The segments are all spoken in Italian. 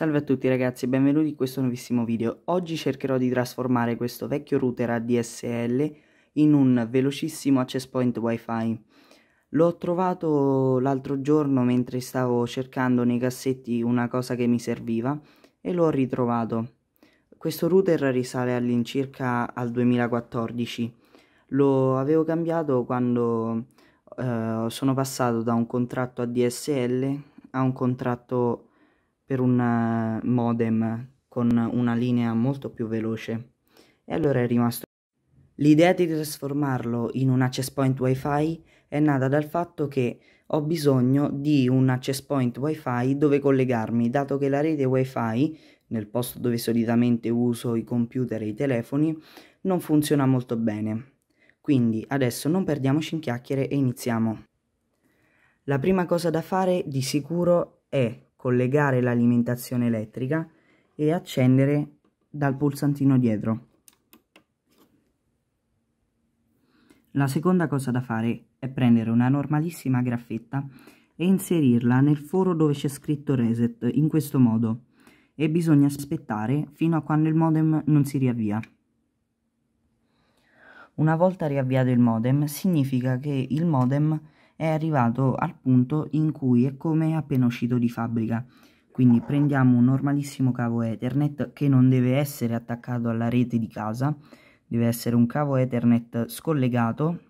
Salve a tutti ragazzi e benvenuti in questo nuovissimo video. Oggi cercherò di trasformare questo vecchio router ADSL in un velocissimo access point wifi. L'ho trovato l'altro giorno mentre stavo cercando nei cassetti una cosa che mi serviva e l'ho ritrovato. Questo router risale all'incirca al 2014. Lo avevo cambiato quando eh, sono passato da un contratto ADSL a un contratto per un eh, modem con una linea molto più veloce e allora è rimasto. L'idea di trasformarlo in un access point wifi è nata dal fatto che ho bisogno di un access point wifi dove collegarmi dato che la rete wifi nel posto dove solitamente uso i computer e i telefoni non funziona molto bene. Quindi adesso non perdiamoci in chiacchiere e iniziamo. La prima cosa da fare di sicuro è collegare l'alimentazione elettrica e accendere dal pulsantino dietro. La seconda cosa da fare è prendere una normalissima graffetta e inserirla nel foro dove c'è scritto reset in questo modo e bisogna aspettare fino a quando il modem non si riavvia. Una volta riavviato il modem significa che il modem è arrivato al punto in cui è come appena uscito di fabbrica. Quindi prendiamo un normalissimo cavo Ethernet che non deve essere attaccato alla rete di casa, deve essere un cavo Ethernet scollegato,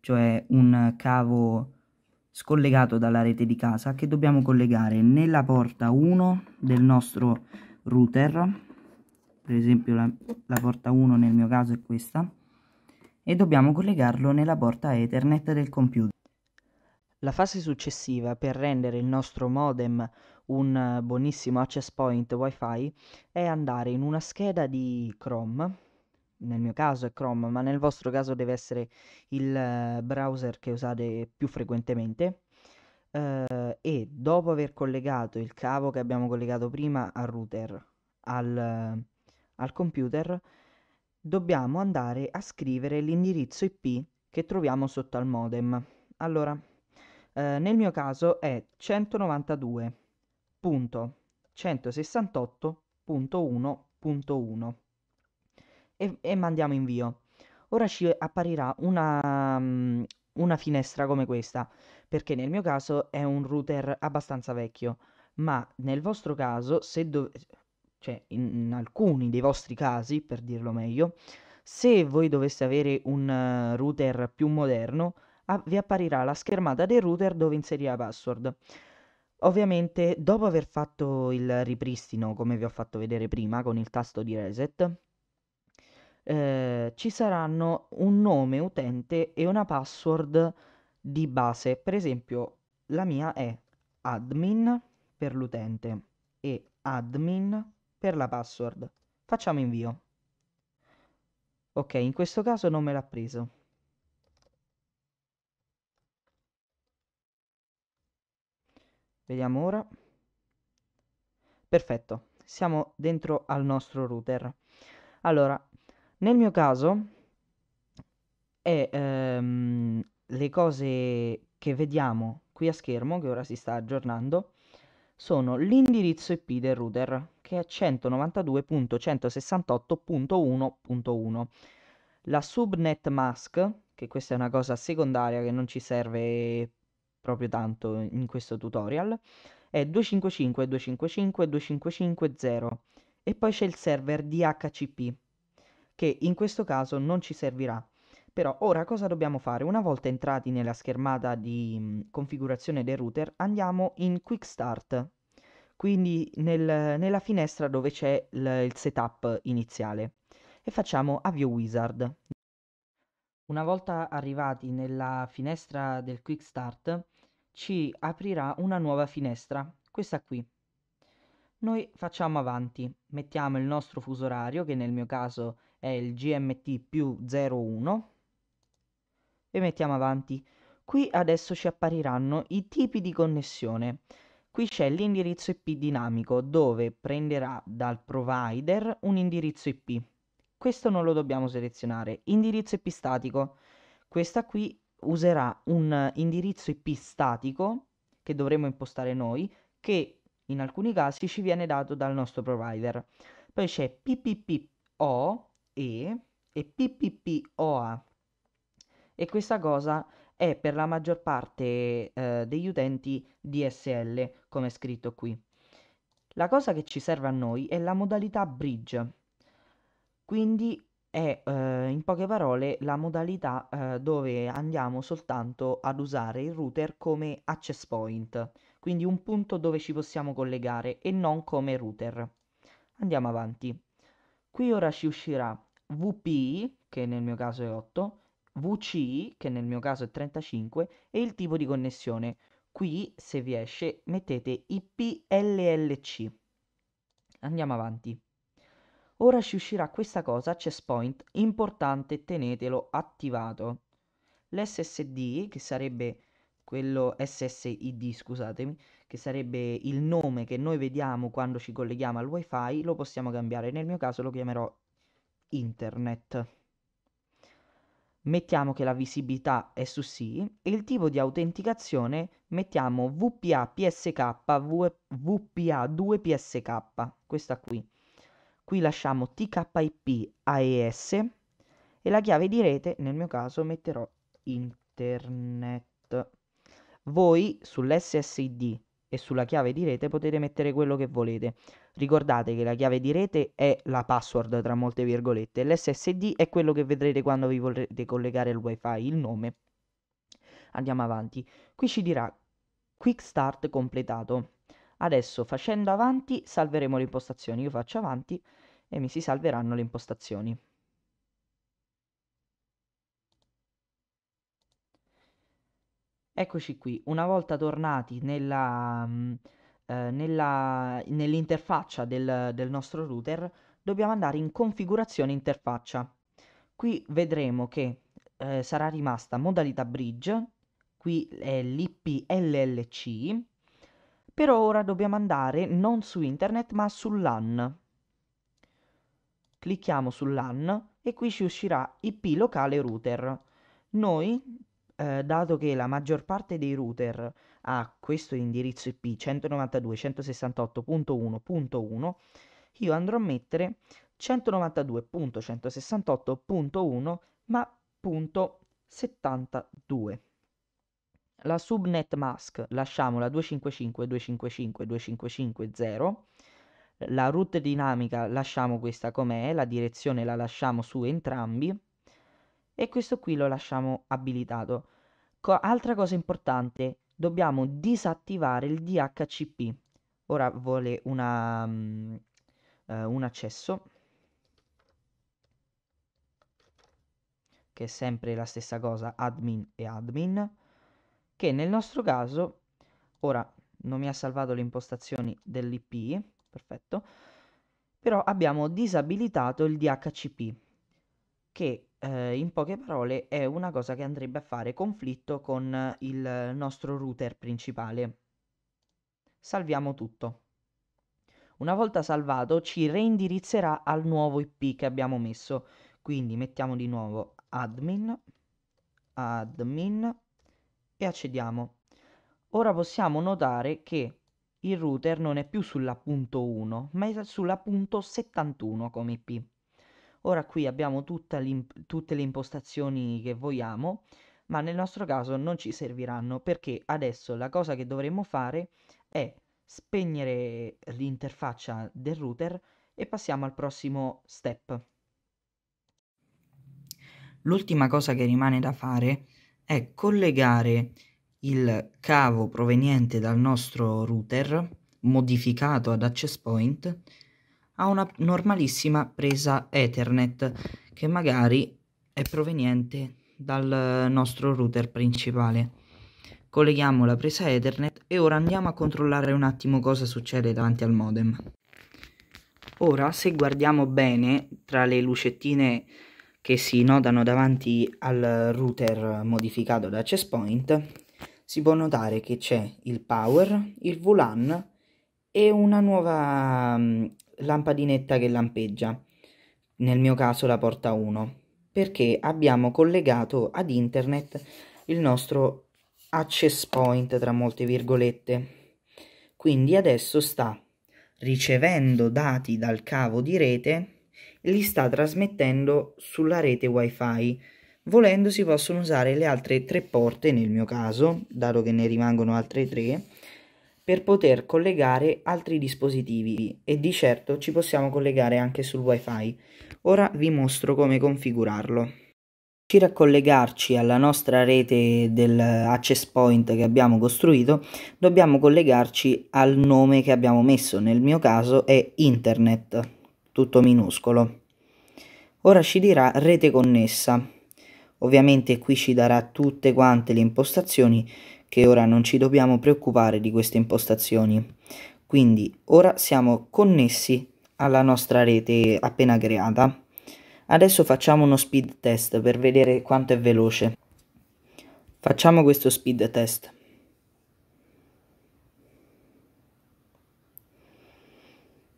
cioè un cavo scollegato dalla rete di casa che dobbiamo collegare nella porta 1 del nostro router, per esempio la, la porta 1 nel mio caso è questa, e dobbiamo collegarlo nella porta Ethernet del computer. La fase successiva per rendere il nostro modem un buonissimo access point wifi è andare in una scheda di Chrome, nel mio caso è Chrome, ma nel vostro caso deve essere il eh, browser che usate più frequentemente, eh, e dopo aver collegato il cavo che abbiamo collegato prima al router, al, eh, al computer, dobbiamo andare a scrivere l'indirizzo IP che troviamo sotto al modem. Allora, eh, nel mio caso è 192.168.1.1 e, e mandiamo invio. Ora ci apparirà una, mm, una finestra come questa, perché nel mio caso è un router abbastanza vecchio, ma nel vostro caso, se dov- cioè in, alcuni dei vostri casi, per dirlo meglio, se voi doveste avere un eh, router più moderno, vi apparirà la schermata del router dove inserire la password. Ovviamente dopo aver fatto il ripristino, come vi ho fatto vedere prima, con il tasto di reset, eh, ci saranno un nome utente e una password di base. Per esempio la mia è admin per l'utente e admin per la password. Facciamo invio. Ok, in questo caso non me l'ha preso. Vediamo ora. Perfetto, siamo dentro al nostro router. Allora, nel mio caso è, ehm, le cose che vediamo qui a schermo, che ora si sta aggiornando, sono l'indirizzo IP del router, che è 192.168.1.1. La subnet mask, che questa è una cosa secondaria che non ci serve proprio tanto in questo tutorial, è 255, 255, 2550 e poi c'è il server DHCP che in questo caso non ci servirà. Però ora cosa dobbiamo fare? Una volta entrati nella schermata di mm, configurazione del router andiamo in Quick Start, quindi nel, nella finestra dove c'è il, il setup iniziale e facciamo Avvio Wizard. Una volta arrivati nella finestra del Quick Start, ci aprirà una nuova finestra, questa qui. Noi facciamo avanti, mettiamo il nostro fuso orario, che nel mio caso è il GMT più 01, e mettiamo avanti. Qui adesso ci appariranno i tipi di connessione. Qui c'è l'indirizzo IP dinamico, dove prenderà dal provider un indirizzo IP. Questo non lo dobbiamo selezionare. Indirizzo IP statico. Questa qui userà un indirizzo IP statico che dovremo impostare noi, che in alcuni casi ci viene dato dal nostro provider. Poi c'è PPPOE e PPPOA. E questa cosa è per la maggior parte eh, degli utenti DSL, come è scritto qui. La cosa che ci serve a noi è la modalità bridge. Quindi è eh, in poche parole la modalità eh, dove andiamo soltanto ad usare il router come access point, quindi un punto dove ci possiamo collegare e non come router. Andiamo avanti. Qui ora ci uscirà VP, che nel mio caso è 8, VC, che nel mio caso è 35, e il tipo di connessione. Qui, se vi esce, mettete IPLLC. Andiamo avanti. Ora ci uscirà questa cosa a Point, importante tenetelo attivato. L'SSD, che sarebbe quello SSID, scusatemi, che sarebbe il nome che noi vediamo quando ci colleghiamo al wifi, lo possiamo cambiare. Nel mio caso lo chiamerò internet. Mettiamo che la visibilità è su sì e il tipo di autenticazione mettiamo VPA PSK VPA2 PSK, questa qui. Qui lasciamo TKIP AES e la chiave di rete, nel mio caso, metterò internet. Voi sull'SSID e sulla chiave di rete potete mettere quello che volete. Ricordate che la chiave di rete è la password tra molte virgolette, l'SSD è quello che vedrete quando vi vorrete collegare al wifi, il nome. Andiamo avanti. Qui ci dirà Quick Start completato. Adesso facendo avanti salveremo le impostazioni. Io faccio avanti e mi si salveranno le impostazioni. Eccoci qui, una volta tornati eh, nell'interfaccia eh, nell del, del nostro router, dobbiamo andare in configurazione interfaccia. Qui vedremo che eh, sarà rimasta modalità bridge, qui è l'IPLLC, però ora dobbiamo andare non su internet ma sull'AN. Clicchiamo sull'AN e qui ci uscirà IP locale router. Noi, eh, dato che la maggior parte dei router ha questo indirizzo IP 192.168.1.1, io andrò a mettere 192.168.1 ma 72 la subnet mask lasciamola 255 255 255 0 la root dinamica lasciamo questa com'è la direzione la lasciamo su entrambi e questo qui lo lasciamo abilitato Co altra cosa importante dobbiamo disattivare il DHCP ora vuole una, um, uh, un accesso che è sempre la stessa cosa admin e admin che nel nostro caso, ora non mi ha salvato le impostazioni dell'IP, perfetto, però abbiamo disabilitato il DHCP, che eh, in poche parole è una cosa che andrebbe a fare conflitto con eh, il nostro router principale. Salviamo tutto. Una volta salvato ci reindirizzerà al nuovo IP che abbiamo messo, quindi mettiamo di nuovo admin, admin, e accediamo. Ora possiamo notare che il router non è più sulla punto 1, ma è sulla punto 71 come IP. Ora qui abbiamo tutte le impostazioni che vogliamo, ma nel nostro caso non ci serviranno perché adesso la cosa che dovremmo fare è spegnere l'interfaccia del router e passiamo al prossimo step. L'ultima cosa che rimane da fare è collegare il cavo proveniente dal nostro router modificato ad access point a una normalissima presa Ethernet che magari è proveniente dal nostro router principale. Colleghiamo la presa Ethernet e ora andiamo a controllare un attimo cosa succede davanti al modem. Ora, se guardiamo bene tra le lucettine che si nodano davanti al router modificato da access point si può notare che c'è il power, il VLAN e una nuova mm, lampadinetta che lampeggia. Nel mio caso la porta 1, perché abbiamo collegato ad internet il nostro access point tra molte virgolette. Quindi adesso sta ricevendo dati dal cavo di rete li sta trasmettendo sulla rete wifi. Volendo si possono usare le altre tre porte, nel mio caso, dato che ne rimangono altre tre, per poter collegare altri dispositivi e di certo ci possiamo collegare anche sul wifi. Ora vi mostro come configurarlo. Per a collegarci alla nostra rete del access point che abbiamo costruito dobbiamo collegarci al nome che abbiamo messo, nel mio caso è internet tutto minuscolo. Ora ci dirà rete connessa. Ovviamente qui ci darà tutte quante le impostazioni che ora non ci dobbiamo preoccupare di queste impostazioni. Quindi ora siamo connessi alla nostra rete appena creata. Adesso facciamo uno speed test per vedere quanto è veloce. Facciamo questo speed test.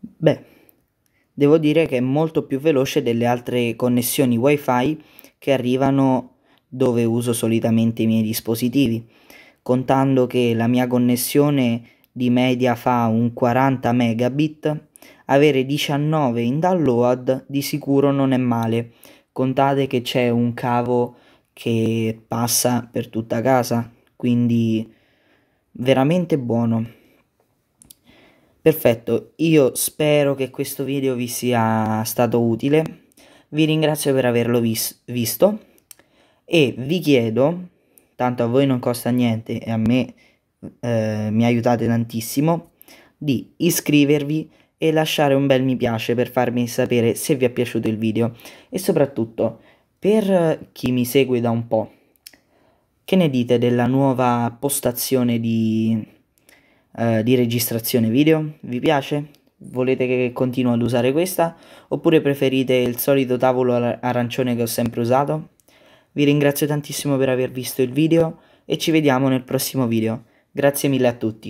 Beh, devo dire che è molto più veloce delle altre connessioni wifi che arrivano dove uso solitamente i miei dispositivi contando che la mia connessione di media fa un 40 megabit avere 19 in download di sicuro non è male contate che c'è un cavo che passa per tutta casa quindi veramente buono Perfetto, io spero che questo video vi sia stato utile, vi ringrazio per averlo vis visto e vi chiedo, tanto a voi non costa niente e a me eh, mi aiutate tantissimo, di iscrivervi e lasciare un bel mi piace per farmi sapere se vi è piaciuto il video e soprattutto per chi mi segue da un po', che ne dite della nuova postazione di eh, di registrazione video? Vi piace? Volete che continuo ad usare questa? Oppure preferite il solito tavolo arancione che ho sempre usato? Vi ringrazio tantissimo per aver visto il video e ci vediamo nel prossimo video. Grazie mille a tutti.